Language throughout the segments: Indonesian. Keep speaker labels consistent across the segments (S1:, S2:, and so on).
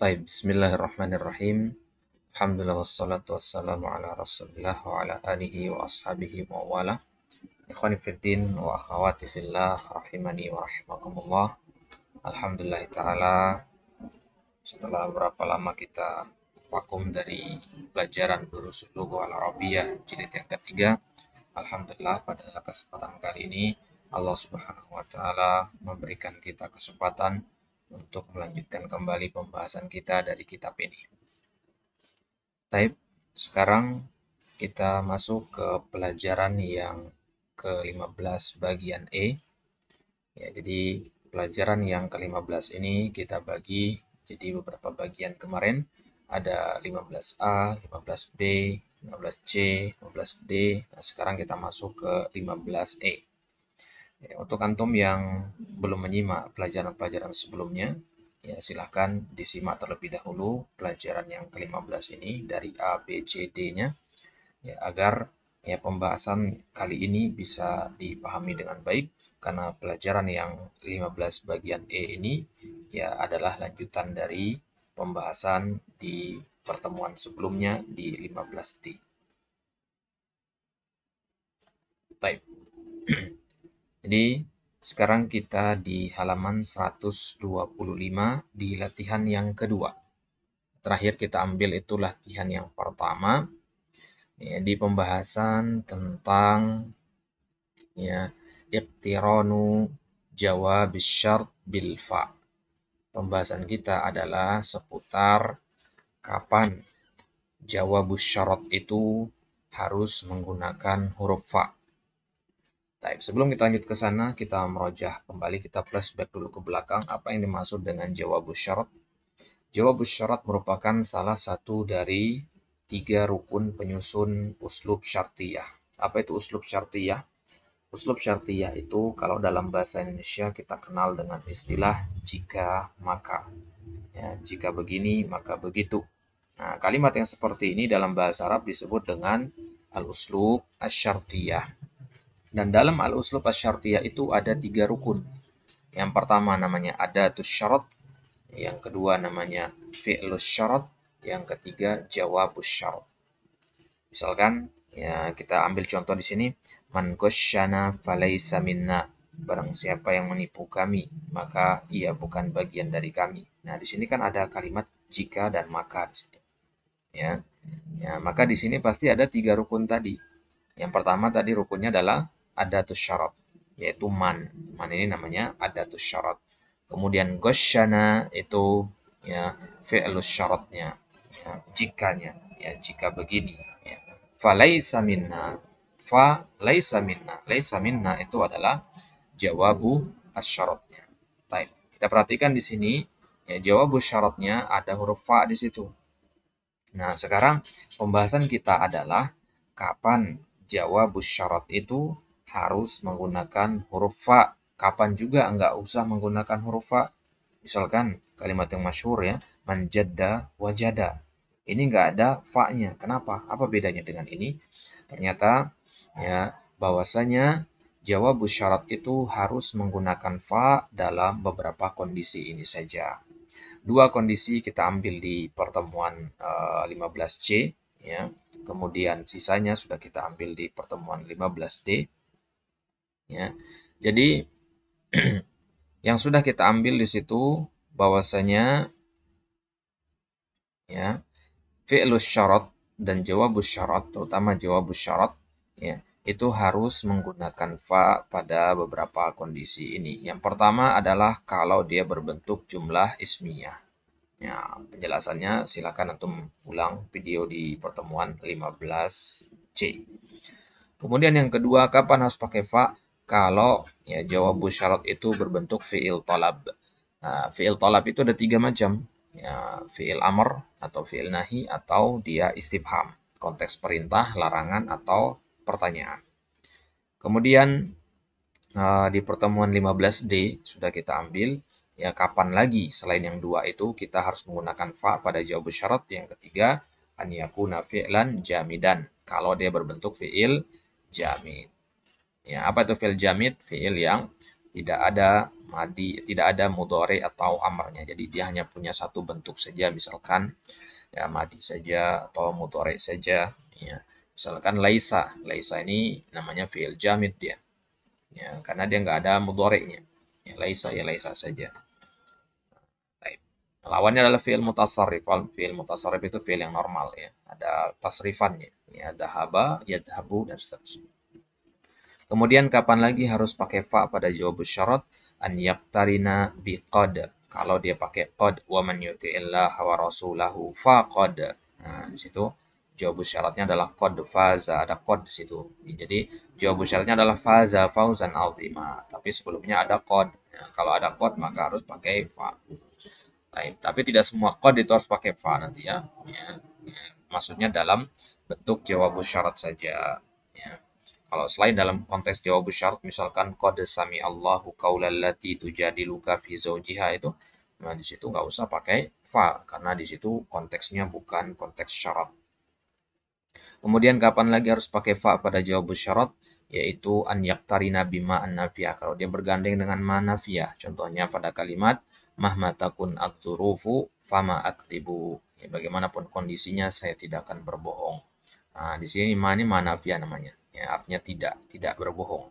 S1: Baik, bismillahirrahmanirrahim. Alhamdulillah wassalatu wassalamu ala rasulillah wa ala alihi wa ashabihi wa wala. Ikhwani fiddin wa akhawati fillah rahimani wa rahimakumullah. Alhamdulillah ta'ala setelah berapa lama kita vakum dari pelajaran guru Lugu Al-Arabiyah jilid yang ketiga. Alhamdulillah pada kesempatan kali ini Allah Subhanahu wa taala memberikan kita kesempatan untuk melanjutkan kembali pembahasan kita dari kitab ini. Type, sekarang kita masuk ke pelajaran yang ke-15 bagian E. Ya, jadi pelajaran yang ke-15 ini kita bagi jadi beberapa bagian kemarin ada 15A, 15B, 15C, 15D. Nah, sekarang kita masuk ke 15E. Ya, untuk antum yang belum menyimak pelajaran-pelajaran sebelumnya, ya silahkan disimak terlebih dahulu pelajaran yang ke-15 ini dari A, B, C, D-nya, ya, agar ya pembahasan kali ini bisa dipahami dengan baik karena pelajaran yang 15 bagian E ini ya adalah lanjutan dari pembahasan di pertemuan sebelumnya di 15D. Baik. Jadi sekarang kita di halaman 125 di latihan yang kedua. Terakhir kita ambil itu latihan yang pertama ya, di pembahasan tentang ya iqtiranu jawab syart bil fa. Pembahasan kita adalah seputar kapan jawab syarat itu harus menggunakan huruf fa Baik, sebelum kita lanjut ke sana, kita merojah kembali, kita flashback dulu ke belakang apa yang dimaksud dengan jawabus syarat. Jawabus syarat merupakan salah satu dari tiga rukun penyusun uslub syartiyah. Apa itu uslub syartiyah? Uslub syartiyah itu kalau dalam bahasa Indonesia kita kenal dengan istilah jika maka. Ya, jika begini maka begitu. Nah, kalimat yang seperti ini dalam bahasa Arab disebut dengan al-uslub asyartiyah. Dan dalam al-uslub asyartiyah itu ada tiga rukun. Yang pertama namanya adatus syarat, yang kedua namanya fi'lus syarat, yang ketiga jawabus syarat. Misalkan ya kita ambil contoh di sini man ghasyana falaisa minna barang siapa yang menipu kami maka ia bukan bagian dari kami. Nah, di sini kan ada kalimat jika dan maka di situ. Ya. Ya, maka di sini pasti ada tiga rukun tadi. Yang pertama tadi rukunnya adalah ada tuh syarat yaitu man. Man ini namanya ada tuh syarat. Kemudian goshana itu ya fi'lus syaratnya ya, jikanya ya jika begini ya. Fa laisa minna fa laisa minna. Laisa minna itu adalah jawabu asyaratnya. Baik, kita perhatikan di sini ya jawabu syaratnya ada huruf fa di situ. Nah, sekarang pembahasan kita adalah kapan jawabu syarat itu harus menggunakan huruf fa. Kapan juga nggak usah menggunakan huruf fa. Misalkan kalimat yang masyhur ya, manjada wajada. Ini nggak ada fa-nya. Kenapa? Apa bedanya dengan ini? Ternyata ya bahwasanya jawab syarat itu harus menggunakan fa dalam beberapa kondisi ini saja. Dua kondisi kita ambil di pertemuan uh, eh, 15C ya. Kemudian sisanya sudah kita ambil di pertemuan 15D ya. Jadi yang sudah kita ambil di situ bahwasanya ya fi'lus syarat dan jawabus syarat terutama jawabus syarat ya itu harus menggunakan fa pada beberapa kondisi ini. Yang pertama adalah kalau dia berbentuk jumlah ismiyah. Ya, penjelasannya silakan antum ulang video di pertemuan 15C. Kemudian yang kedua, kapan harus pakai fa? kalau ya jawab syarat itu berbentuk fi'il tolab, Nah, fi'il tolab itu ada tiga macam. Ya, fi'il amr atau fi'il nahi atau dia istibham. Konteks perintah, larangan, atau pertanyaan. Kemudian e, di pertemuan 15D sudah kita ambil ya kapan lagi selain yang dua itu kita harus menggunakan fa pada jawab syarat yang ketiga an yakuna fi'lan jamidan kalau dia berbentuk fi'il jamid Ya, apa itu fil jamid? Fi'il yang tidak ada madi, tidak ada mudore atau amarnya. Jadi dia hanya punya satu bentuk saja misalkan ya madi saja atau mudore saja ya. Misalkan laisa. Laisa ini namanya fi'il jamid dia. Ya, karena dia nggak ada mudorenya. Ya, laisa ya laisa saja. Lawannya adalah fi'il mutasarrif. Fi'il mutasarrif itu fi'il yang normal ya. Ada tasrifannya. Ya, dahaba, yadhabu, dan seterusnya. Kemudian kapan lagi harus pakai fa pada jawab syarat? An yaktarina biqad. Kalau dia pakai qad wa man yuti'illah wa rasulahu qad. Nah, di situ jawab syaratnya adalah qad faza, ada qad di situ. Jadi jawab syaratnya adalah faza fauzan azima, tapi sebelumnya ada qad. Nah, kalau ada qad maka harus pakai fa. Tapi tidak semua qad itu harus pakai fa nanti ya. ya. ya. Maksudnya dalam bentuk jawab syarat saja. Kalau selain dalam konteks jawab syarat, misalkan kode sami Allahu jadi luka fi zaujiha itu, nah di situ nggak usah pakai fa karena di situ konteksnya bukan konteks syarat. Kemudian kapan lagi harus pakai fa pada jawab syarat? yaitu an yaktarina bima an nafiyah kalau dia bergandeng dengan ma nafiyah contohnya pada kalimat mahmatakun aturufu akturufu fama aktibu ya, bagaimanapun kondisinya saya tidak akan berbohong nah di sini ma ini ma nafiyah namanya ya, artinya tidak tidak berbohong.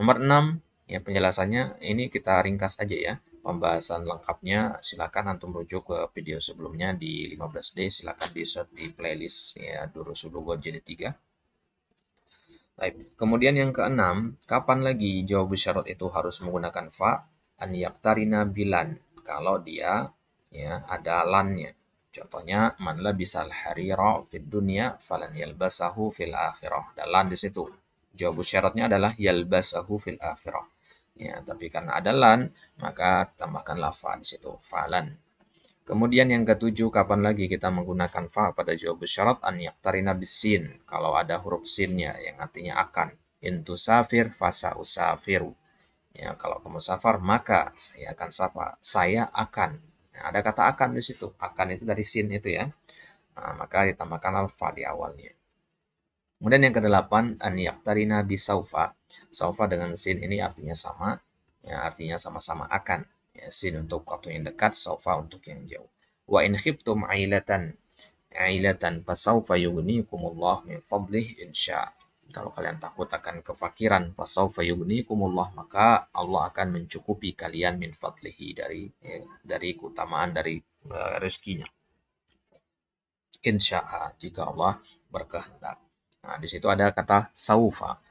S1: Nomor 6 ya penjelasannya ini kita ringkas aja ya. Pembahasan lengkapnya silakan antum rujuk ke video sebelumnya di 15D silakan di search di playlist ya Durusulugon jadi 3. Baik, kemudian yang keenam, kapan lagi jawab syarat itu harus menggunakan fa an yaktarina bilan kalau dia ya ada lannya Contohnya man labisal harira fid dunya falan yalbasahu fil akhirah. Dalam di situ. Jawab syaratnya adalah yalbasahu fil akhirah. Ya, tapi karena ada lan, maka tambahkan lafa di situ. Falan. Kemudian yang ketujuh, kapan lagi kita menggunakan fa pada jawab syarat an yaktarina bisin. Kalau ada huruf sinnya yang artinya akan. Intu safir fasa usafiru. Ya, kalau kamu safar maka saya akan safar. Saya akan Nah, ada kata akan di situ. Akan itu dari sin itu ya. Nah, maka ditambahkan alfa di awalnya. Kemudian yang kedelapan, an yaktarina bisaufa. Saufa dengan sin ini artinya sama. Ya, artinya sama-sama akan. Ya, sin untuk waktu yang dekat, saufa untuk yang jauh. Wa in khiftum ailatan. Ailatan fasaufa yugunikumullah min fadlih insya. Kalau kalian takut akan kefakiran, fasaufa yughnikumullah, maka Allah akan mencukupi kalian min fadlihi dari ya, dari keutamaan dari uh, rezekinya. Allah jika Allah berkehendak. Nah, di situ ada kata saufa.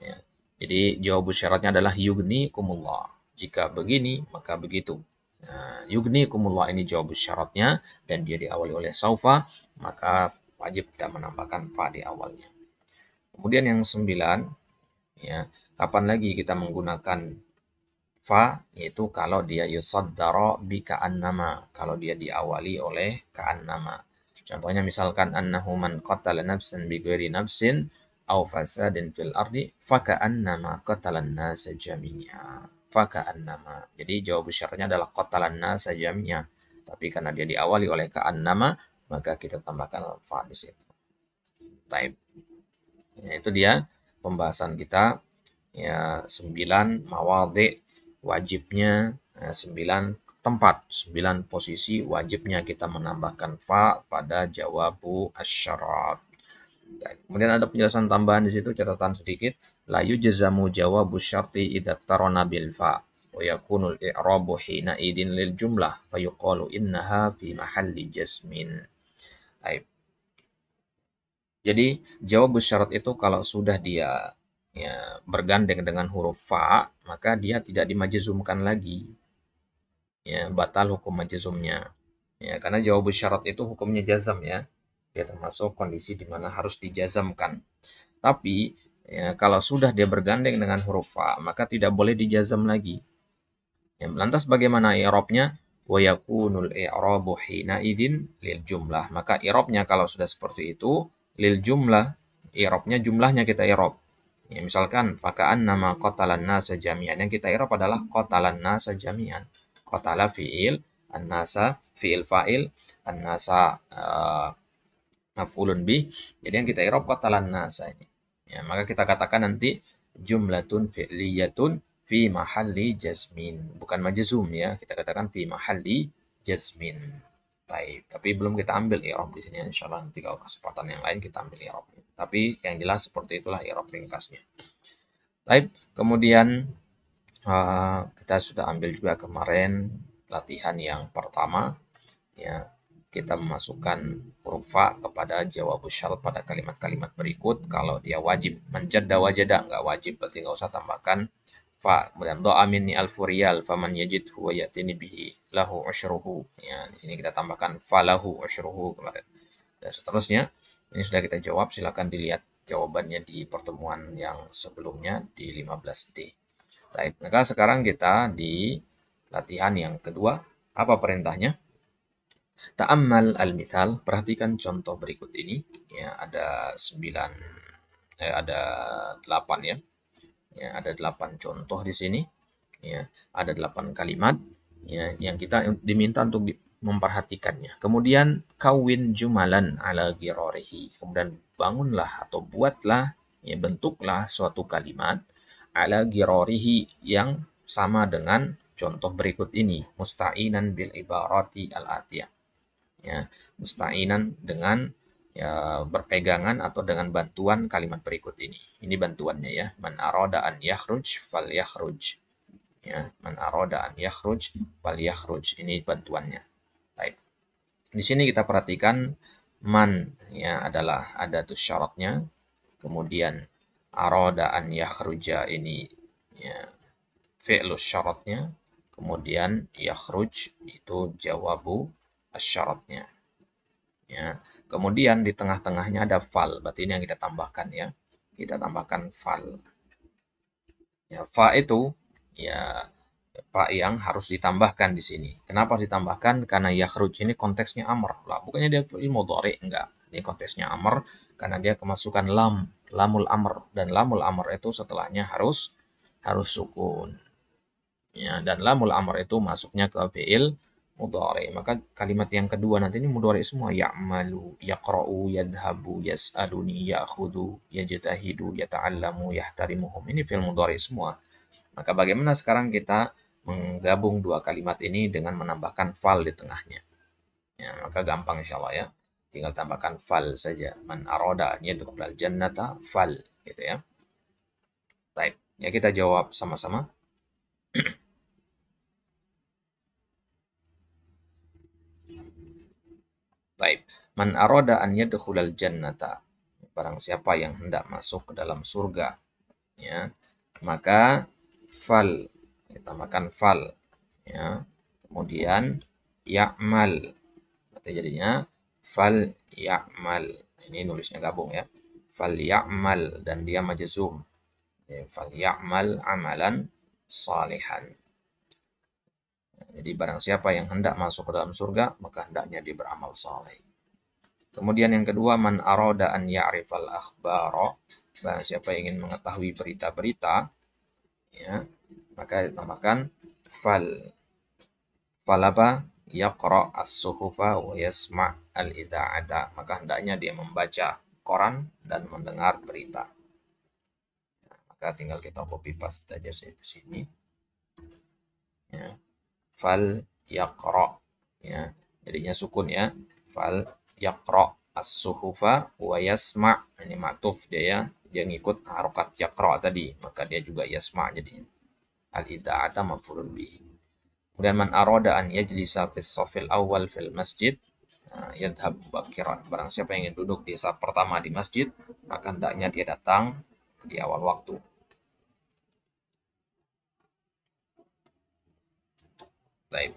S1: Ya. Jadi jawab syaratnya adalah yugni kumulah. Jika begini, maka begitu. Nah, yugni kumulah ini jawab syaratnya dan dia diawali oleh saufa, maka wajib tidak menambahkan fa di awalnya. Kemudian yang sembilan, ya, kapan lagi kita menggunakan fa yaitu kalau dia yusaddara bi ka'annama, kalau dia diawali oleh kaan nama. Contohnya misalkan annahu man qatala nafsan bi ghairi nafsin au fasadin fil ardi qatala an nasa jami'a. Faka'annama. Jadi jawab syaratnya adalah an nasa jami'a. Tapi karena dia diawali oleh ka'annama, maka kita tambahkan fa di situ. Type. Ya, itu dia pembahasan kita ya sembilan mawalde wajibnya eh, sembilan tempat sembilan posisi wajibnya kita menambahkan fa pada jawabu asyarat kemudian ada penjelasan tambahan di situ catatan sedikit layu jazamu jawabu syarti idaktarona bil fa wa yakunul i'rabu hina idin lil jumlah fa yuqalu innaha fi mahalli jasmin Baik. Jadi jawab syarat itu kalau sudah dia ya, bergandeng dengan huruf fa, maka dia tidak dimajizumkan lagi. Ya, batal hukum majizumnya. Ya, karena jawab syarat itu hukumnya jazam ya. Dia ya, termasuk kondisi di mana harus dijazamkan. Tapi ya, kalau sudah dia bergandeng dengan huruf fa, maka tidak boleh dijazam lagi. Ya, lantas bagaimana i'rabnya? wa yakunul i'rabu hina idin lil jumlah maka i'rabnya kalau sudah seperti itu lil jumlah irobnya jumlahnya kita irob ya, misalkan fakaan nama kotalan nasa jamian yang kita irob adalah kotalan nasa jamian kotala fiil an-nasa fiil fa'il an-nasa eh, uh, bi jadi yang kita irob kotalan nasa ini ya, maka kita katakan nanti jumlah jumlatun fi'liyatun fi mahalli jasmin bukan majazum ya kita katakan fi mahalli jasmin Taib. Tapi belum kita ambil irob di sini. Insya Allah nanti kalau kesempatan yang lain kita ambil irobnya. Tapi yang jelas seperti itulah irob ringkasnya. Taib. Kemudian uh, kita sudah ambil juga kemarin latihan yang pertama. Ya, kita memasukkan huruf fa kepada jawab syal pada kalimat-kalimat berikut. Kalau dia wajib menjada wajada nggak wajib berarti nggak usah tambahkan fa kemudian doa minni alfu riyal faman yajid huwa yatini bihi lahu ushruhu ya di sini kita tambahkan falahu ushruhu kemarin dan seterusnya ini sudah kita jawab silakan dilihat jawabannya di pertemuan yang sebelumnya di 15D baik maka sekarang kita di latihan yang kedua apa perintahnya Ta'ammal al-mithal, perhatikan contoh berikut ini. Ya, ada 9 eh, ada 8 ya ya ada delapan contoh di sini ya ada delapan kalimat ya yang kita diminta untuk di, memperhatikannya kemudian kawin jumalan ala girorihi kemudian bangunlah atau buatlah ya bentuklah suatu kalimat ala girorihi yang sama dengan contoh berikut ini musta'inan bil ibarati al atiyah ya musta'inan dengan ya, berpegangan atau dengan bantuan kalimat berikut ini. Ini bantuannya ya. Man aroda an yakhruj fal yakhruj. Ya, man aroda an yakhruj fal yakhruj. Ini bantuannya. Baik. Di sini kita perhatikan man ya adalah ada tuh syaratnya. Kemudian aroda an yakhruja ini ya fi'lu syaratnya. Kemudian yakhruj itu jawabu syaratnya. Ya. Kemudian di tengah-tengahnya ada fal, berarti ini yang kita tambahkan ya. Kita tambahkan fal. Ya, fa itu ya fa yang harus ditambahkan di sini. Kenapa ditambahkan? Karena yakhruj ini konteksnya amr. Lah, bukannya dia ilmu mudhari enggak. Ini konteksnya amr karena dia kemasukan lam, lamul amr dan lamul amr itu setelahnya harus harus sukun. Ya, dan lamul amr itu masuknya ke fi'il mudhari. Maka kalimat yang kedua nanti ini mudhari semua ya'malu, yaqra'u, yadhhabu, yas'aluni, ya'khudhu, yajtahidu, yata'allamu, yahtarimuhum. Ini film mudhari semua. Maka bagaimana sekarang kita menggabung dua kalimat ini dengan menambahkan fal di tengahnya. Ya, maka gampang insya Allah ya. Tinggal tambahkan fal saja. Man aroda yadkhulal jannata fal gitu ya. Baik, ya kita jawab sama-sama. Taib. Man aroda an yadkhulal jannata. Barang siapa yang hendak masuk ke dalam surga, ya, maka fal kita makan fal, ya. Kemudian ya'mal. Berarti jadinya fal ya'mal. Ini nulisnya gabung ya. Fal ya'mal dan dia majzum. Ya, fal ya'mal amalan salihan. Jadi barang siapa yang hendak masuk ke dalam surga, maka hendaknya dia beramal saleh. Kemudian yang kedua, man aroda an ya'rifal akhbaro. Barang siapa yang ingin mengetahui berita-berita, ya, maka ditambahkan fal falaba yaqra as-suhufa wa yasma' al ada. Maka hendaknya dia membaca koran dan mendengar berita. Maka tinggal kita copy paste saja di sini. Ya fal yakro ya jadinya sukun ya fal yakro as-suhufa wa yasma ini matuf dia ya dia ngikut harokat yakro tadi maka dia juga yasma jadi al idaata mafulun bi kemudian man aroda an yajlisa fis safil awal fil masjid nah, yadhab bakiran. Barang siapa yang ingin duduk di saat pertama di masjid, maka hendaknya dia datang di awal waktu. Baik.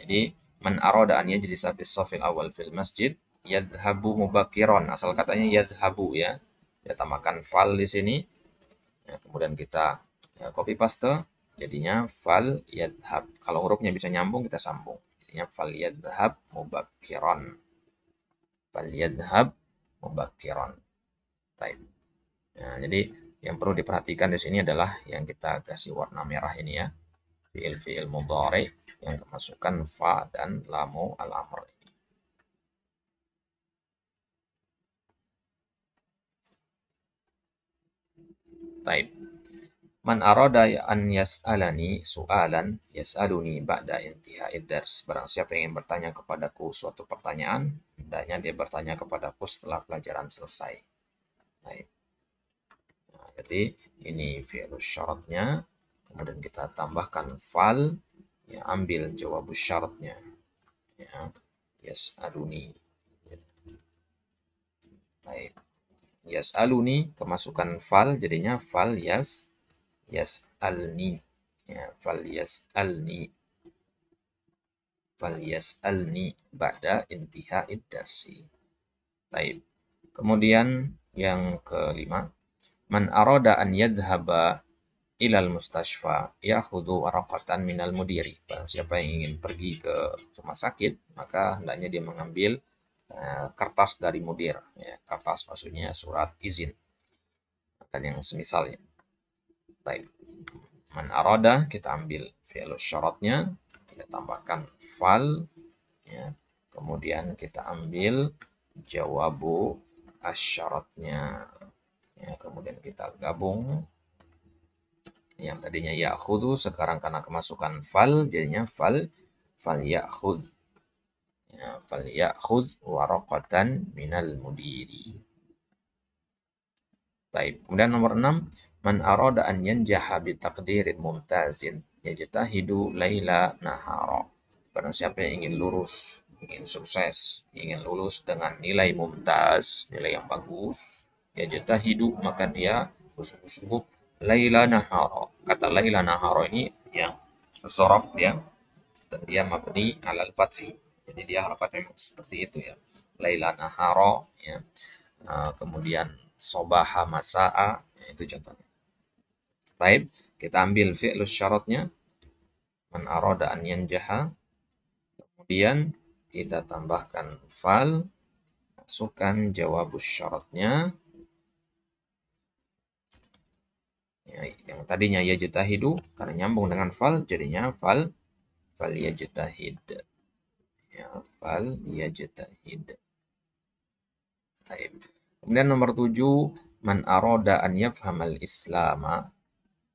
S1: Jadi man aroda an yajlisa fi safil awal fil masjid yadhabu mubakiron asal katanya yadhabu ya. kita tambahkan fal di sini. Ya, kemudian kita ya, copy paste jadinya fal yadhab. Kalau hurufnya bisa nyambung kita sambung. Jadinya fal yadhab mubakiron. Fal yadhab mubakiron. Baik. Ya, jadi yang perlu diperhatikan di sini adalah yang kita kasih warna merah ini ya fiil-fiil mudhari yang kemasukan fa dan lamu al-amr ini. Taib. Man arada an yas'alani su'alan yas'aluni ba'da intihai dars. Barang siapa yang ingin bertanya kepadaku suatu pertanyaan, hendaknya dia bertanya kepadaku setelah pelajaran selesai. Taib. Nah, jadi ini fi'il syaratnya kemudian kita tambahkan fal ya ambil jawab syaratnya ya yes aluni type yes aluni kemasukan fal jadinya fal yes yes alni ya fal yes alni fal yes alni ba'da intiha idarsi type kemudian yang kelima man arada an yadhhaba ilal mustashfa yahudu warakatan minal mudiri. Barang siapa yang ingin pergi ke rumah sakit, maka hendaknya dia mengambil eh, kertas dari mudir, ya, kertas maksudnya surat izin dan yang semisalnya. Baik. Man aroda kita ambil velo syaratnya, kita tambahkan fal ya. Kemudian kita ambil jawabu asyaratnya. Ya, kemudian kita gabung yang tadinya ya'khudhu sekarang karena kemasukan fal jadinya fal fal ya'khudh. Ya, fal ya'khudh waraqatan minal mudiri. Taib. Kemudian nomor 6, man arada an yanjaha bi taqdirin mumtazin yajtahidu laila nahara. Barang siapa yang ingin lurus, ingin sukses, ingin lulus dengan nilai mumtaz, nilai yang bagus, yajtahidu maka dia bersungguh-sungguh laila naharo Kata laila Naharoh ini yang sorof ya. Dan dia mabni alal fathi. Jadi dia harokatnya seperti itu ya. Laila Naharoh ya. Uh, kemudian sobaha masa'a ya, itu contohnya. Baik, kita ambil fi'lus syaratnya man arada an yanjaha. Kemudian kita tambahkan fal masukkan jawab syaratnya Ya, yang tadinya juta hidu karena nyambung dengan fal jadinya fal fal hid ya fal hid Taib. kemudian nomor tujuh man aroda an yafhamal islama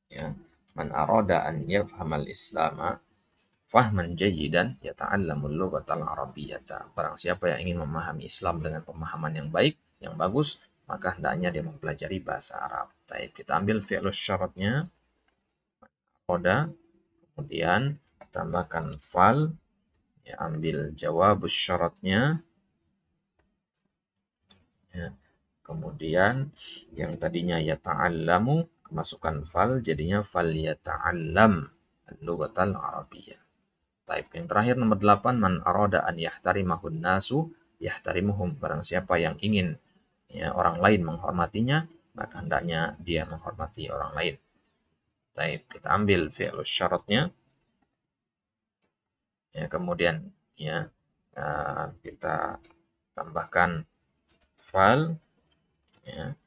S1: ya man aroda an yafhamal islama fahman jayidan ta'allamul lughatal arabiyyata barang siapa yang ingin memahami Islam dengan pemahaman yang baik yang bagus maka hendaknya dia mempelajari bahasa Arab. Taib. Kita ambil fi'lus syaratnya. Koda. Kemudian tambahkan fal. Ya, ambil jawab syaratnya. Ya. Kemudian yang tadinya ya ta'allamu. Kemasukan fal. Jadinya fal ya ta'allam. Lugatal Arabiyah. Taib. Yang terakhir nomor delapan Man aroda an yahtarimahun mahun nasu. Yahtarimuhum. Barang siapa yang ingin ya, orang lain menghormatinya, maka hendaknya dia menghormati orang lain. Taib, kita ambil fi'il syaratnya. Ya, kemudian ya, ya kita tambahkan fal ya.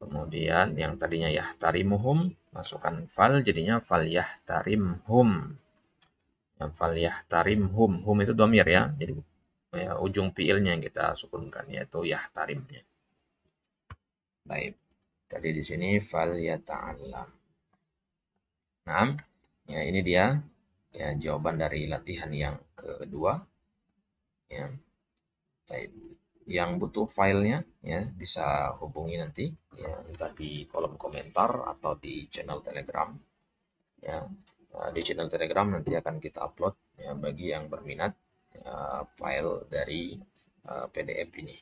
S1: Kemudian yang tadinya yahtarimuhum masukkan fal jadinya fal yahtarimhum. Yang fal yahtarimhum, hum itu domir ya. Jadi ya, ujung fiilnya yang kita sukunkan yaitu yahtarimnya. Baik. Tadi di sini fal ta'allam. Nah, ya ini dia ya jawaban dari latihan yang kedua. Ya. Baik. Yang butuh filenya ya bisa hubungi nanti ya entah di kolom komentar atau di channel Telegram. Ya. Nah, di channel Telegram nanti akan kita upload ya bagi yang berminat ya, file dari uh, eh, PDF ini.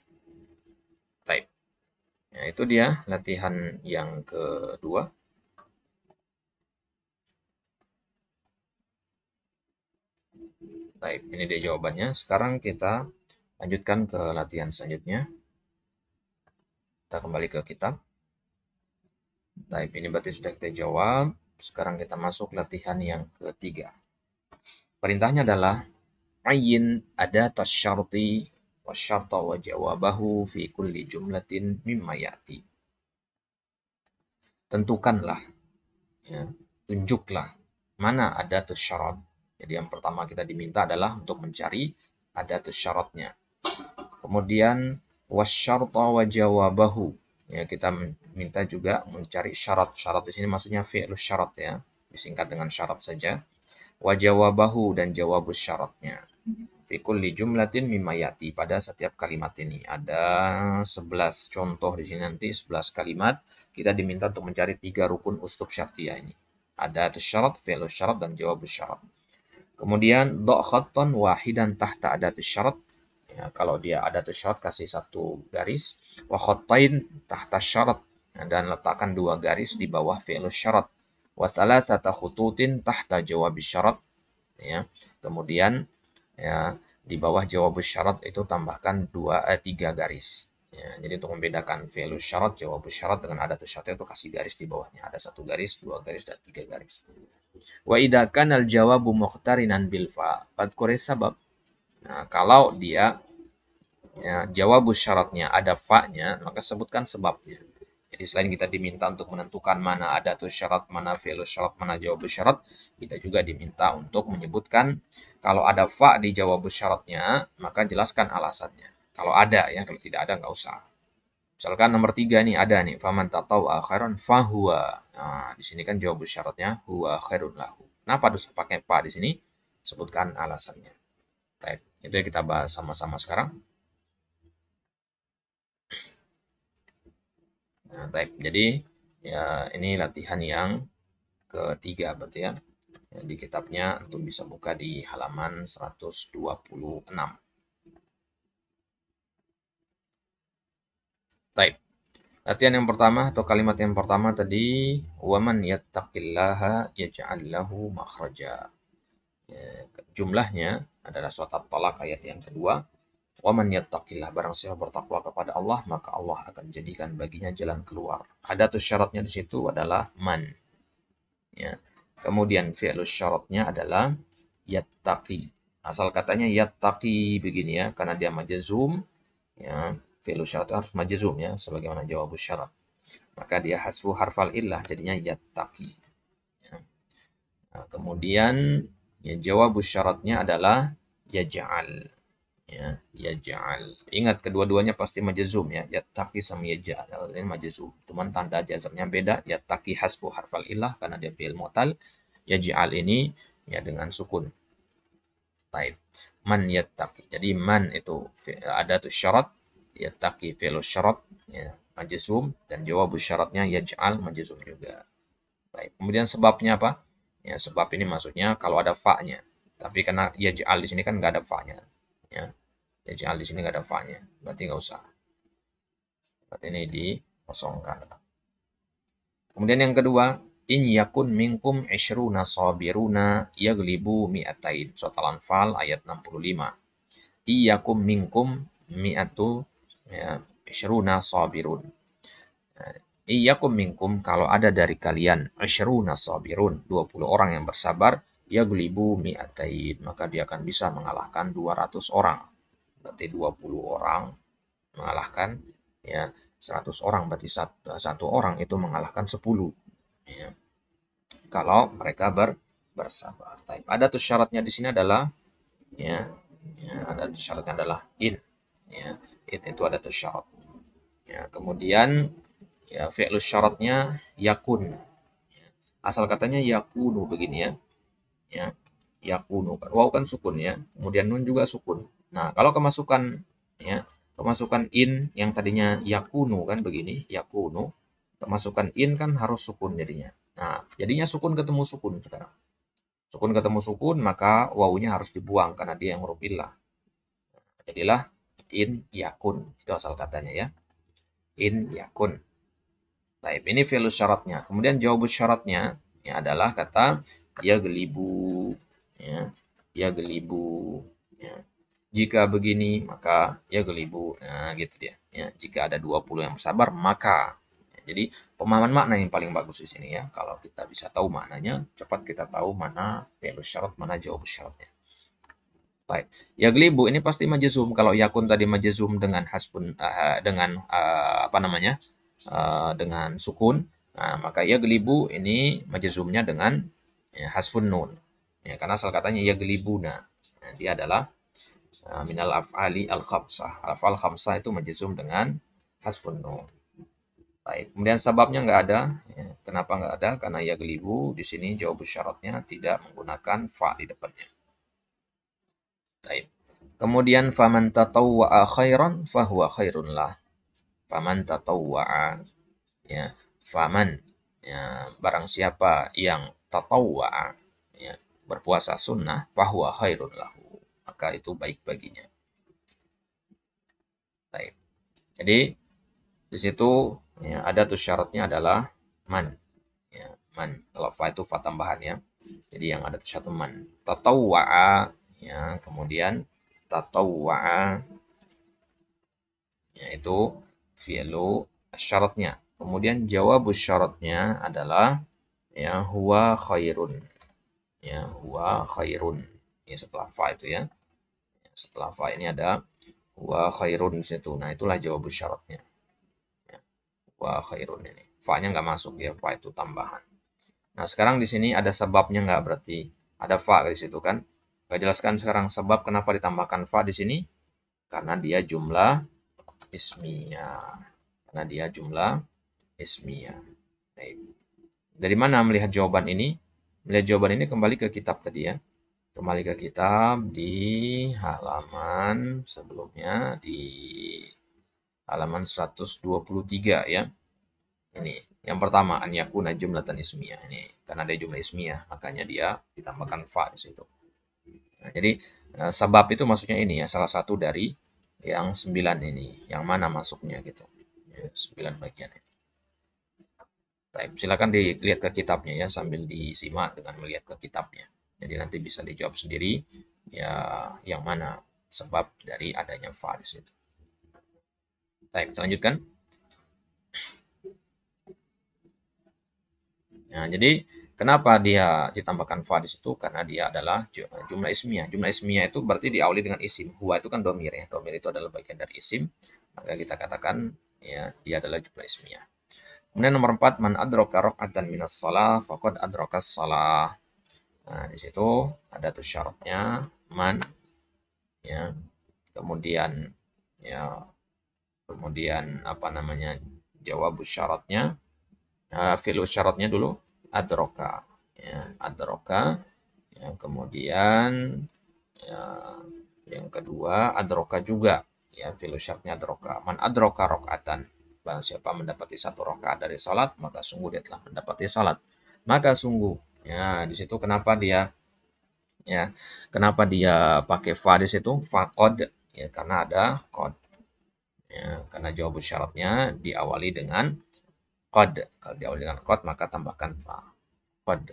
S1: Ya, itu dia latihan yang kedua. Baik, ini dia jawabannya. Sekarang kita lanjutkan ke latihan selanjutnya. Kita kembali ke kitab. Baik, ini berarti sudah kita jawab. Sekarang kita masuk latihan yang ketiga. Perintahnya adalah ayin ada tasyarti wasyarta wa jawabahu fi kulli jumlatin mimma ya'ti. Tentukanlah, ya, tunjuklah mana ada syarat. Jadi yang pertama kita diminta adalah untuk mencari ada syaratnya. Kemudian wasyarta wa jawabahu. Ya, kita minta juga mencari syarat. Syarat di sini maksudnya fi'lu syarat ya, disingkat dengan syarat saja. Wa jawabahu dan jawabus syaratnya. Fikul jumlatin mimayati pada setiap kalimat ini ada 11 contoh di sini nanti 11 kalimat kita diminta untuk mencari tiga rukun ustub syartiyah ini ada syarat fi'lu syarat dan jawab syarat kemudian do khattan wahidan tahta ada syarat ya, kalau dia ada syarat kasih satu garis wa tahta syarat dan letakkan dua garis di bawah fi'lu syarat wa thalathata khututin tahta jawab syarat ya kemudian ya di bawah jawab syarat itu tambahkan dua eh, tiga garis ya, jadi untuk membedakan value syarat jawab syarat dengan ada syarat itu kasih garis di bawahnya ada satu garis dua garis dan tiga garis wa idakan al jawabu muqtarinan bil pad sabab nah kalau dia ya, jawab syaratnya ada fa-nya maka sebutkan sebabnya jadi selain kita diminta untuk menentukan mana ada tuh syarat, mana velu syarat, mana jawab syarat, kita juga diminta untuk menyebutkan kalau ada fa di jawab syaratnya, maka jelaskan alasannya. Kalau ada ya, kalau tidak ada nggak usah. Misalkan nomor tiga nih ada nih, faman tatau akhiran huwa. Nah, di sini kan jawab syaratnya huwa khairun lahu. Kenapa harus pakai fa di sini? Sebutkan alasannya. Baik, itu yang kita bahas sama-sama sekarang. Nah, baik. Jadi ya ini latihan yang ketiga berarti ya. Ya, di kitabnya untuk bisa buka di halaman 126 Taib. Latihan yang pertama atau kalimat yang pertama tadi waman yattaqillaha yaj'al lahu makhraja. Ya, jumlahnya adalah surat at ayat yang kedua. Waman yattaqillah barang siapa bertakwa kepada Allah maka Allah akan jadikan baginya jalan keluar. Ada tuh syaratnya di situ adalah man. Ya. Kemudian fi'lu syaratnya adalah yattaqi. Asal katanya yattaqi begini ya, karena dia majazum. Ya, fi'lu syarat harus majazum ya, sebagaimana jawab syarat. Maka dia hasfu harfal illah, jadinya yattaqi. Ya. Nah, kemudian ya, jawab syaratnya adalah yaj'al ya, ya jal ingat kedua-duanya pasti majazum ya taki sama ya jal ini majazum cuman tanda jazamnya beda taki hasbu harfal ilah karena dia fi'il mu'tal ya jal ini ya dengan sukun Baik, man yattaqi jadi man itu ada tuh syarat yattaqi fi'il syarat ya majazum dan jawab syaratnya yaj'al majazum juga baik kemudian sebabnya apa ya sebab ini maksudnya kalau ada fa-nya tapi karena yaj'al di sini kan nggak ada fa-nya ya ya jangan di sini nggak ada fanya, nya berarti nggak usah berarti ini di kosongkan. kemudian yang kedua in yakun minkum ishruna sabiruna yaglibu mi'atain surat al-anfal ayat 65 iyakum minkum mi'atu ya, ishruna sabirun ya, iyakum minkum kalau ada dari kalian ishruna sabirun 20 orang yang bersabar yaglibu mi'atain maka dia akan bisa mengalahkan 200 orang berarti 20 orang mengalahkan ya 100 orang berarti satu, orang itu mengalahkan 10 ya. kalau mereka ber, bersabar Tapi ada tuh syaratnya di sini adalah ya, ya ada tuh syaratnya adalah in ya in itu ada tuh syarat ya kemudian ya fi'lus syaratnya yakun ya. asal katanya yakunu begini ya ya yakunu kan wow kan sukun ya kemudian nun juga sukun Nah, kalau kemasukan ya, kemasukan in yang tadinya yakunu kan begini, yakunu, kemasukan in kan harus sukun jadinya. Nah, jadinya sukun ketemu sukun sekarang. Sukun ketemu sukun, maka wawunya harus dibuang karena dia yang huruf illah. Jadilah in yakun, itu asal katanya ya. In yakun. Baik, ini value syaratnya. Kemudian jawab syaratnya ya, adalah kata ya gelibu ya, ya gelibu ya. Jika begini, maka ya gelibu. Nah, gitu dia. Ya, jika ada 20 yang bersabar, maka. jadi, pemahaman makna yang paling bagus di sini ya. Kalau kita bisa tahu maknanya, cepat kita tahu mana fi'il syarat, mana jawab syaratnya. Baik. Ya gelibu ini pasti majazum. Kalau yakun tadi majazum dengan hasbun uh, dengan uh, apa namanya? Uh, dengan sukun. Nah, maka ya gelibu ini majazumnya dengan ya, hasbun nun. Ya, karena asal katanya ya gelibuna. Nah, dia adalah Ah, minal af'ali al khamsah. Al af'al khamsah itu majzum dengan hasfun nun. Baik, kemudian sebabnya nggak ada. Ya. kenapa nggak ada? Karena ya gelibu di sini jawab syaratnya tidak menggunakan fa di depannya. Baik. Kemudian faman tatawwa'a khairan fahuwa khairun lah. Faman tatawwa'a ya, faman ya, barang siapa yang tatawwa'a ya, berpuasa sunnah fahuwa khairun lahu maka itu baik baginya. Baik. Jadi di situ ya, ada tuh syaratnya adalah man. Ya, man. Kalau fa itu fa tambahan ya. Jadi yang ada tuh satu man. Tatawwa'a ya, kemudian tatawwa'a yaitu fi'lu syaratnya. Kemudian jawab syaratnya adalah ya huwa khairun. Ya, huwa khairun. Ya setelah fa itu ya. Setelah fa ini ada wa khairun di situ. Nah, itulah jawab syaratnya. Ya. Wa khairun ini. Fa-nya nggak masuk ya, fa itu tambahan. Nah, sekarang di sini ada sebabnya nggak berarti ada fa di situ kan? Gak jelaskan sekarang sebab kenapa ditambahkan fa di sini? Karena dia jumlah ismiyah. Karena dia jumlah ismiyah. Dari mana melihat jawaban ini? Melihat jawaban ini kembali ke kitab tadi ya kembali ke kitab di halaman sebelumnya di halaman 123 ya. Ini yang pertama an jumlah tan ismiyah ini karena ada jumlah ismiyah makanya dia ditambahkan fa di situ. Nah, jadi eh, sebab itu maksudnya ini ya salah satu dari yang sembilan ini yang mana masuknya gitu. Ya, sembilan bagian ini. Baik, silakan dilihat ke kitabnya ya sambil disimak dengan melihat ke kitabnya. Jadi nanti bisa dijawab sendiri ya yang mana sebab dari adanya varis itu. Baik, kita lanjutkan. Nah, jadi kenapa dia ditambahkan fadis itu? Karena dia adalah jumlah ismiyah. Jumlah ismiyah itu berarti diawali dengan isim. Huwa itu kan domir ya. Domir itu adalah bagian dari isim. Maka kita katakan ya dia adalah jumlah ismiyah. Kemudian nomor 4 man adroka rokatan minas salah fakod adroka salah. Nah, di situ ada tuh syaratnya man ya. Kemudian ya kemudian apa namanya? jawab syaratnya. Nah, filu syaratnya dulu adroka ya, adroka ya, kemudian ya, yang kedua adroka juga ya filu syaratnya adroka man adroka rokatan Barang siapa mendapati satu rokaat dari salat, maka sungguh dia telah mendapati salat. Maka sungguh Ya, di situ kenapa dia ya, kenapa dia pakai fa di situ? Fa kod ya karena ada kod. Ya, karena jawab syaratnya diawali dengan kod. Kalau diawali dengan kod maka tambahkan fa. Kod.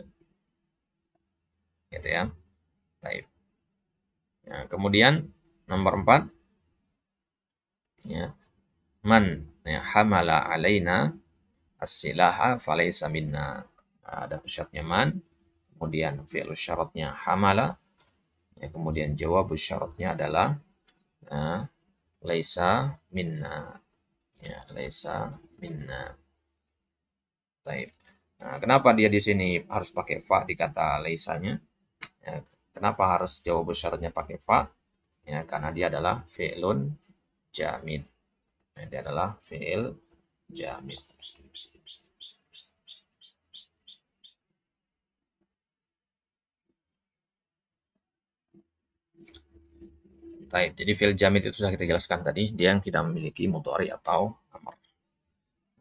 S1: Gitu ya. Baik. Ya, kemudian nomor empat, ya. Man ya, hamala alaina as-silaha falaysa minna ada syaratnya man, kemudian fi'il syaratnya hamala, ya, kemudian jawab syaratnya adalah ya, laisa minna. Ya, laisa minna. Taib. Nah, kenapa dia di sini harus pakai fa di kata laisanya? Ya, kenapa harus jawab syaratnya pakai fa? Ya, karena dia adalah fi'lun jamid. Ya, dia adalah fi'il jamid. Taib. Jadi fil jamid itu sudah kita jelaskan tadi, dia yang tidak memiliki mudhari atau amr.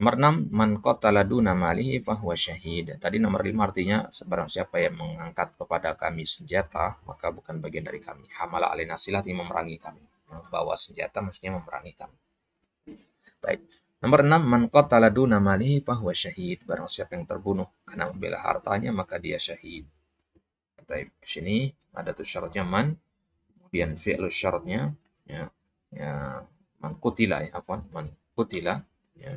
S1: Nomor 6, man qatala duna malihi fahuwa syahid. Tadi nomor 5 artinya sebarang siapa yang mengangkat kepada kami senjata, maka bukan bagian dari kami. Hamala alina silah memerangi kami. Membawa senjata maksudnya memerangi kami. Baik. Nomor 6, man qatala duna malihi fahuwa syahid. Barang siapa yang terbunuh karena membela hartanya, maka dia syahid. Baik, sini ada tuh syaratnya man kemudian fi'lu syaratnya ya, ya man kutila ya afwan man kutila ya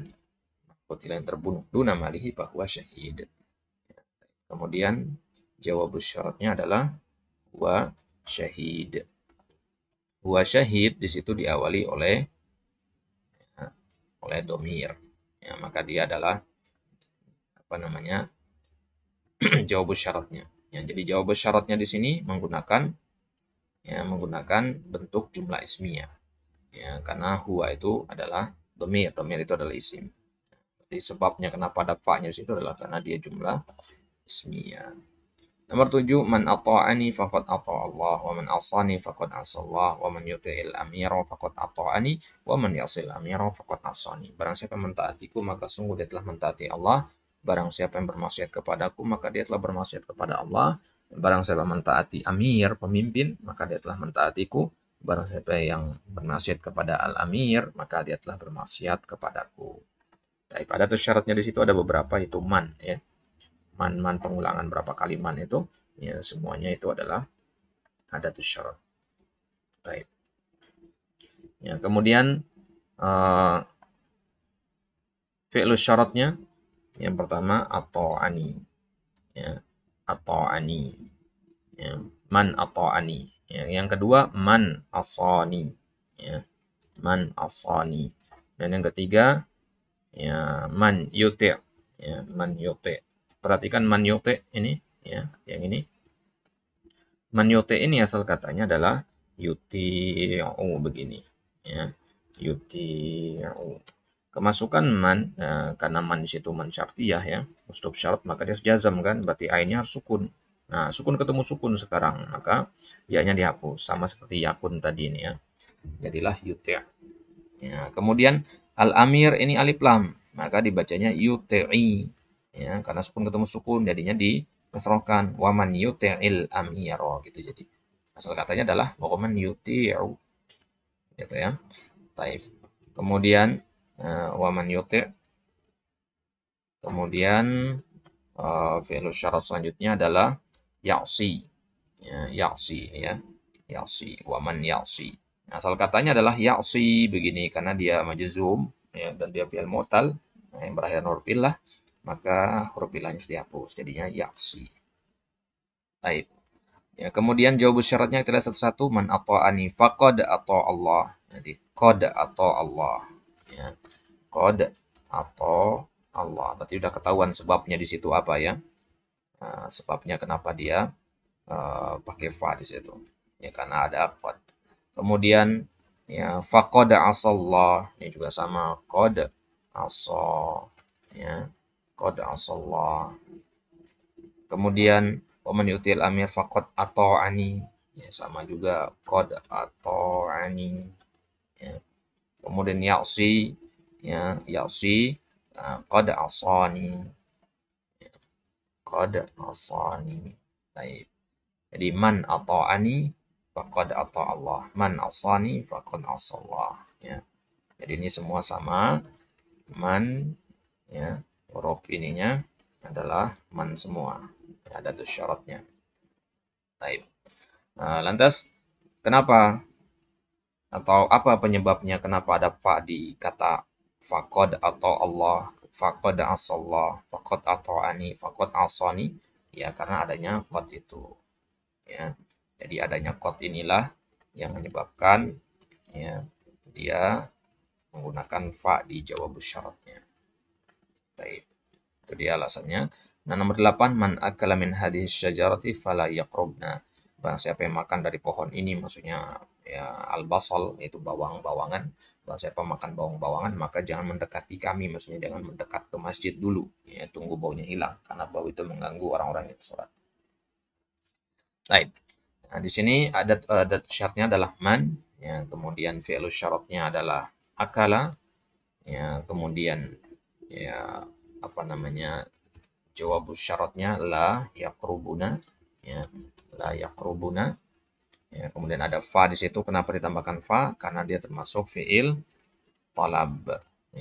S1: man kutila yang terbunuh duna malihi bahwa syahid ya. kemudian jawab syaratnya adalah wa syahid wa syahid di situ diawali oleh ya, oleh domir ya maka dia adalah apa namanya jawab syaratnya ya jadi jawab syaratnya di sini menggunakan ya, menggunakan bentuk jumlah ismiyah. Ya, karena huwa itu adalah domir, domir itu adalah isim. Jadi sebabnya kenapa ada fa'nya itu adalah karena dia jumlah ismiyah. Nomor tujuh, man ata'ani faqad ata'a Allah, wa man asani faqad asallah, wa man yuti'il amira faqad ata'ani, wa man yasil amira faqad asani. Barang siapa mentaatiku, maka sungguh dia telah mentaati Allah. Barang siapa yang bermaksiat kepadaku, maka dia telah bermaksiat kepada Allah. Barang siapa mentaati amir, pemimpin, maka dia telah mentaatiku. Barang siapa yang bermaksiat kepada al-amir, maka dia telah bermaksiat kepadaku. Baik, ada tuh syaratnya di situ ada beberapa itu man ya. Man-man pengulangan berapa kali man itu ya semuanya itu adalah ada tuh syarat. Baik. Ya, kemudian uh, fi'lu syaratnya yang pertama atau ani ya ato'ani. Ya. Man ato'ani. Ya. Yang kedua, man asani. Ya. Man asani. Dan yang ketiga, ya, man yute Ya. Man yuti. Perhatikan man yute ini. Ya. Yang ini. Man yute ini asal katanya adalah yuti yuti'u begini. Ya. Yuti'u kemasukan man eh, karena man di situ man syartiyah ya ustub syarat maka dia jazam kan berarti ainnya harus sukun nah sukun ketemu sukun sekarang maka ya dihapus sama seperti yakun tadi ini ya jadilah yuti' ya kemudian al amir ini alif lam maka dibacanya yuti ya karena sukun ketemu sukun jadinya di kesrokan waman yuti'il amiro gitu jadi asal katanya adalah waman yuti'u gitu ya taif kemudian Eh, waman yuti kemudian uh, eh, fi'il syarat selanjutnya adalah ya'si ya, ya'si ya ya'si waman ya'si asal katanya adalah ya'si begini karena dia majzum ya, dan dia fi'il mu'tal nah, yang berakhir huruf illah maka huruf illahnya dihapus jadinya ya'si baik ya kemudian jawab syaratnya kita satu-satu man ata'ani faqad atau Allah jadi qad atau Allah ya kod atau Allah. Berarti sudah ketahuan sebabnya di situ apa ya? Nah, sebabnya kenapa dia uh, pakai fa di situ? Ya karena ada kod. Kemudian ya fakoda asallah ini juga sama kod asal ya kod asallah. Kemudian waman yutil amir atau ani ya sama juga kod ani ya. Kemudian yaksi ya yasi si ah, qad asani qad asani baik jadi man ata'ani faqad ata Allah man asani faqad asallah ya jadi ini semua sama man ya huruf ininya adalah man semua ya, ada tuh syaratnya baik nah, lantas kenapa atau apa penyebabnya kenapa ada fa di kata fakod atau Allah fakod asallah fakod atau ani fakod asani ya karena adanya kot itu ya jadi adanya kot inilah yang menyebabkan ya dia menggunakan fa di jawab syaratnya Taib. itu dia alasannya nah nomor 8 man akala min hadis syajarati fala yaqrubna barang siapa yang makan dari pohon ini maksudnya ya al-basal itu bawang-bawangan kalau siapa makan bawang-bawangan maka jangan mendekati kami maksudnya jangan mendekat ke masjid dulu ya tunggu baunya hilang karena bau itu mengganggu orang-orang yang sholat baik nah di sini adat adat syaratnya adalah man ya kemudian fi'lu syaratnya adalah akala ya kemudian ya apa namanya jawab syaratnya la yakrubuna ya la yakrubuna Ya, kemudian ada fa di situ. Kenapa ditambahkan fa? Karena dia termasuk fiil talab.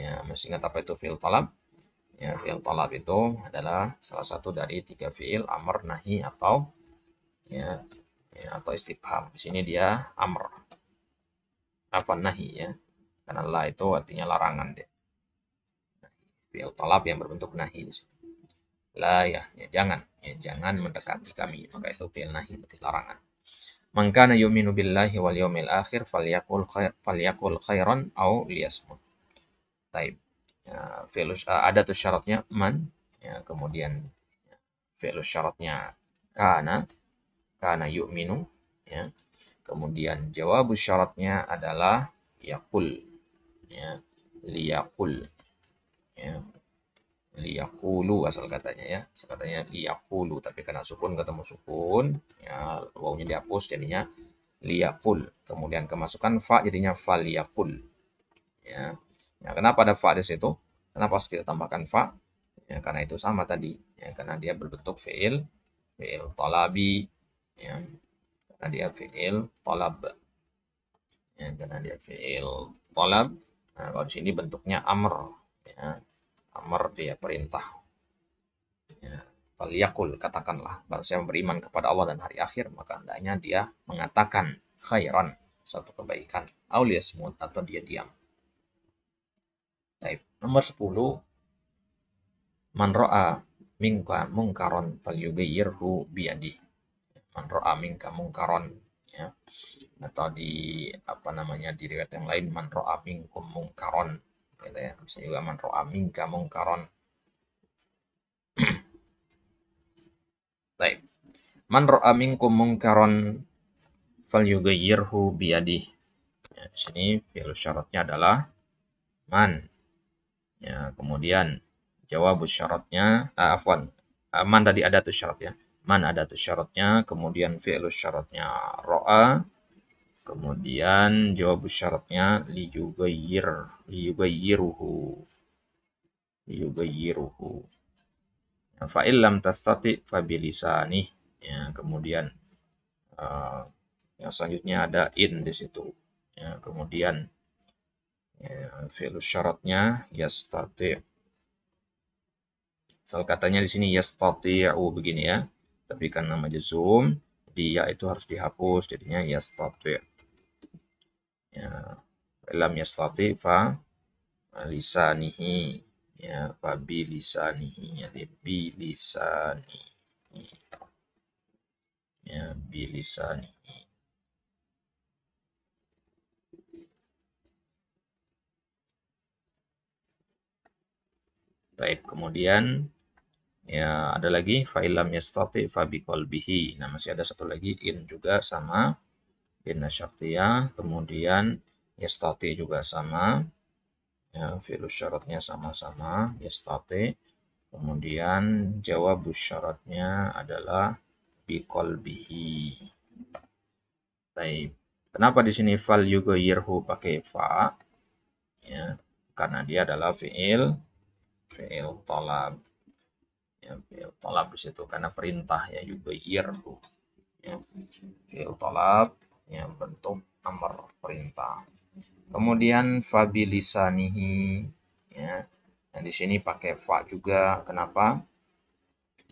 S1: Ya, masih ingat apa itu fiil talab? Ya, fiil talab itu adalah salah satu dari tiga fiil amr, nahi atau ya, ya atau istibham. Di sini dia amr. Apa nahi ya? Karena la itu artinya larangan dia. Fiil talab yang berbentuk nahi di situ. La ya, ya jangan, ya jangan mendekati kami. Maka itu fiil nahi berarti larangan. Man kana yu'minu billahi wal yawmil akhir falyakul khair, falyakul khairan au liyasmut. Taib. Ya, fi'lus uh, eh, ada tuh syaratnya man ya, kemudian ya, fi'lus syaratnya kana kana yu'minu ya. Kemudian jawab syaratnya adalah yakul ya liyakul ya liyakulu asal katanya ya asal katanya liyakulu tapi karena sukun ketemu sukun ya wawunya dihapus jadinya liyakul kemudian kemasukan fa jadinya faliyakul ya nah kenapa ada fa di situ kenapa harus kita tambahkan fa ya karena itu sama tadi ya karena dia berbentuk fiil fiil talabi ya karena dia fiil talab ya karena dia fiil talab nah kalau di sini bentuknya amr ya amar dia perintah ya, faliyakul katakanlah baru saya beriman kepada Allah dan hari akhir maka hendaknya dia mengatakan khairan satu kebaikan aulia atau dia diam Baik. nomor 10 man ro'a mingka mungkaron falyughayyirhu biadi man ro'a mingka mungkaron ya atau di apa namanya di riwayat yang lain man ro'a minkum mungkaron gitu ya bisa juga man ro'a kamu karon. Baik. Man ro'a fal mungkaron yirhu biyadih. Ya, di sini fi'il syaratnya adalah man. Ya, kemudian jawab syaratnya ah, afwan. Ah, man tadi ada tuh syaratnya. Man ada tuh syaratnya, kemudian fi'il syaratnya ro'a Kemudian jawab syaratnya li li juga juga yir, yiruhu. Li juga yiruhu. Ya, nah, fa'il lam tastati fabilisani. Ya, kemudian uh, yang selanjutnya ada in di situ. Ya, kemudian ya, syaratnya syaratnya yastati. Soal katanya di sini yastati'u begini ya. Tapi karena majzum, dia itu harus dihapus jadinya yastati' ya lam yastati fa lisanihi ya fa bi lisanihi ya bi lisanihi ya bi lisanihi Baik, kemudian ya ada lagi fa'ilam yastati fa biqalbihi. Nah, masih ada satu lagi in juga sama inna syaktiya kemudian yastati juga sama ya virus syaratnya sama-sama yastati kemudian jawab syaratnya adalah bihi. baik kenapa di sini fal yirhu pakai fa ya karena dia adalah fiil fiil Tolab, ya fiil tolab di situ karena perintah ya yirhu. ya fiil tolab, ya bentuk amar perintah kemudian fabilisanihi ya nah di sini pakai fa juga kenapa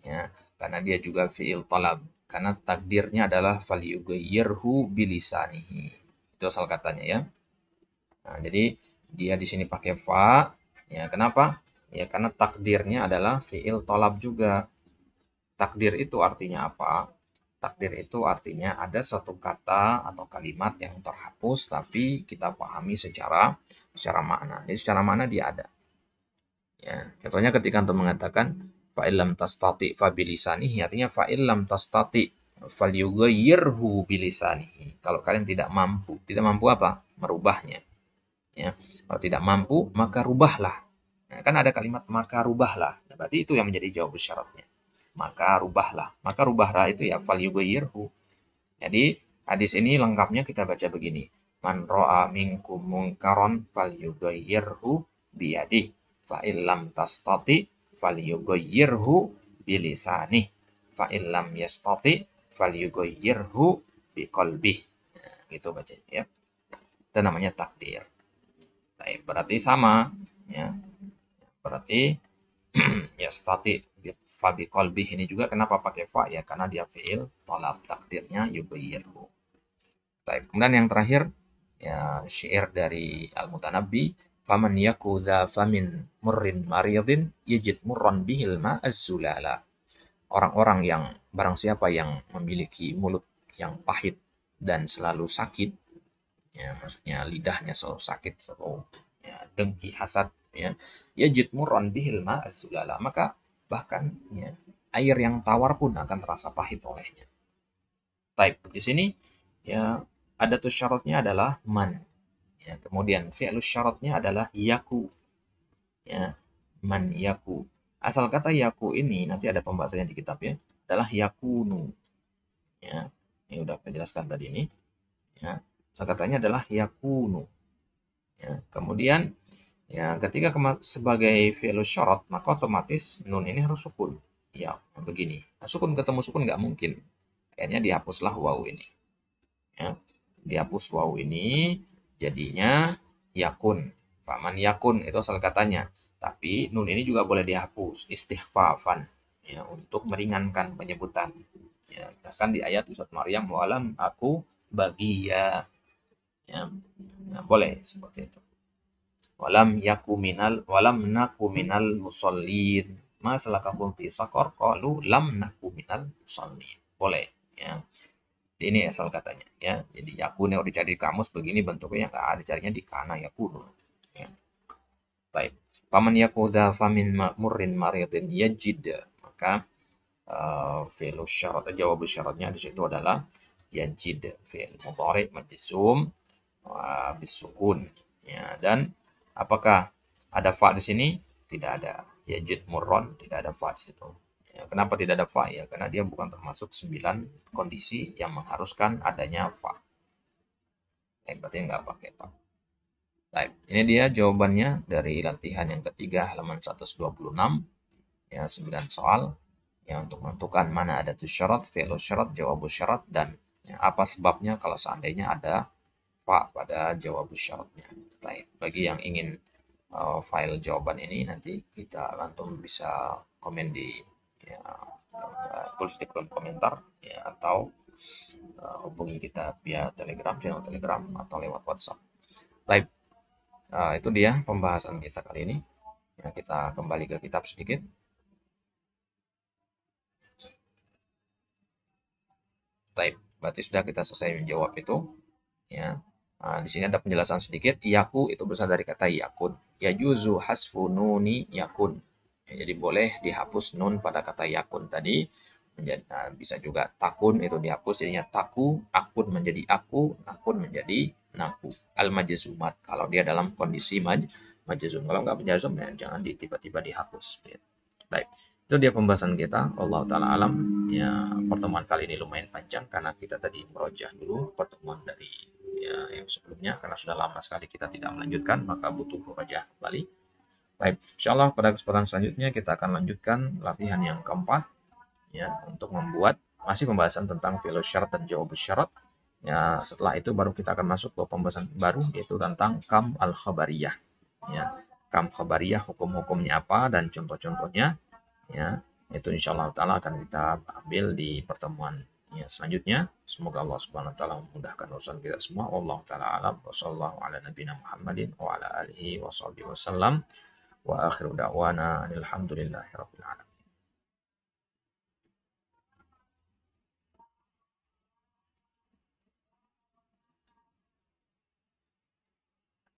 S1: ya karena dia juga fiil talab karena takdirnya adalah falyughayyirhu bilisanihi itu asal katanya ya nah, jadi dia di sini pakai fa ya kenapa ya karena takdirnya adalah fiil talab juga takdir itu artinya apa Takdir itu artinya ada satu kata atau kalimat yang terhapus tapi kita pahami secara secara makna. Jadi secara makna dia ada. Ya, contohnya ketika untuk mengatakan fa'ilam tastati fa bilisanihi artinya fa'ilam tastati falyughayyirhu bilisanihi. Kalau kalian tidak mampu, tidak mampu apa? Merubahnya. Ya. Kalau tidak mampu, maka rubahlah. Nah, kan ada kalimat maka rubahlah. Nah, berarti itu yang menjadi jawab syaratnya maka rubahlah. Maka rubahlah itu ya fal yughayyirhu. Jadi hadis ini lengkapnya kita baca begini. Man ro'a minkum mungkaron fal yughayyirhu biyadih. Fa illam tastati fal yughayyirhu bilisanih. Fa illam yastati fal yughayyirhu biqalbih. Nah, gitu bacanya ya. Itu namanya takdir. Baik, berarti sama ya. Berarti ya fabi kolbih ini juga kenapa pakai fa ya karena dia fiil tolak takdirnya yubayyiru. Baik, kemudian yang terakhir ya syair dari al mutanabbi faman yakuza famin murrin maridin yajid murran bihil ma'azzulala orang-orang yang barang siapa yang memiliki mulut yang pahit dan selalu sakit ya maksudnya lidahnya selalu sakit selalu ya, dengki hasad ya yajid murran bihil ma'azzulala maka Bahkan ya, air yang tawar pun akan terasa pahit olehnya. Type di sini ya ada tuh syaratnya adalah man. Ya, kemudian fi'lu syaratnya adalah yaku. Ya, man yaku. Asal kata yaku ini nanti ada pembahasannya di kitab ya, adalah yakunu. Ya, ini udah saya jelaskan tadi ini. Ya, asal katanya adalah yakunu. Ya, kemudian Ya, ketika sebagai fi'il syarat, maka otomatis nun ini harus sukun. Ya, begini. Nah, sukun ketemu sukun nggak mungkin. Akhirnya dihapuslah waw ini. Ya, dihapus waw ini jadinya yakun. Faman yakun itu asal katanya. Tapi nun ini juga boleh dihapus istighfafan ya untuk meringankan penyebutan. Ya, bahkan di ayat Ustaz Maryam walam aku bagi ya. ya. Nah, boleh seperti itu walam yakuminal walam naku minal musallin masalakakum fi sakor kalu lam naku minal musallin boleh ya ini asal katanya ya jadi yakun yang dicari di kamus begini bentuknya nggak ada carinya di kana yakunu ya baik paman yakudha famin ma'murin maridin yajid maka uh, eh, fi'il syarat jawab syaratnya di situ adalah yajid fi'il mudhari majzum uh, bisukun ya dan Apakah ada fa di sini? Tidak ada. Ya jud murron tidak ada fa di situ. Ya, kenapa tidak ada fa? Ya, karena dia bukan termasuk 9 kondisi yang mengharuskan adanya fa. Baik, berarti nggak pakai fa. Baik, ini dia jawabannya dari latihan yang ketiga halaman 126. Ya, 9 soal ya untuk menentukan mana ada tuh syarat, velo syarat, jawab syarat dan ya, apa sebabnya kalau seandainya ada fa pada jawab syaratnya type. Bagi yang ingin uh, file jawaban ini nanti kita antum bisa komen di ya, uh, tulis di kolom komentar ya, atau uh, hubungi kita via Telegram, channel Telegram atau lewat WhatsApp. Type Nah, uh, itu dia pembahasan kita kali ini. Ya, kita kembali ke kitab sedikit. Type berarti sudah kita selesai menjawab itu ya Nah, di sini ada penjelasan sedikit. Yaku itu berasal dari kata yakun. Yajuzu hasfu nuni yakun. Ya, jadi boleh dihapus nun pada kata yakun tadi. Menjadi, nah, bisa juga takun itu dihapus jadinya taku, akun menjadi aku, nakun menjadi naku. Al majizumat kalau dia dalam kondisi maj majizum Kalau nggak majizum ya jangan di, tiba-tiba dihapus. Ya. Baik. Itu dia pembahasan kita. Allah taala alam. Ya, pertemuan kali ini lumayan panjang karena kita tadi merojah dulu pertemuan dari ya, yang sebelumnya karena sudah lama sekali kita tidak melanjutkan maka butuh murojaah kembali. Baik, insya Allah pada kesempatan selanjutnya kita akan lanjutkan latihan yang keempat ya untuk membuat masih pembahasan tentang fi'il syarat dan jawab syarat. Ya, setelah itu baru kita akan masuk ke pembahasan baru yaitu tentang kam al khabariyah. Ya, kam khabariyah hukum-hukumnya apa dan contoh-contohnya ya itu insya Allah taala akan kita ambil di pertemuan Ya, selanjutnya semoga Allah Subhanahu wa taala memudahkan urusan kita semua. Allah taala alam wa sallallahu ala nabiyina Muhammadin wa ala alihi wasallam. Wa akhiru da'wana alhamdulillahi rabbil alamin.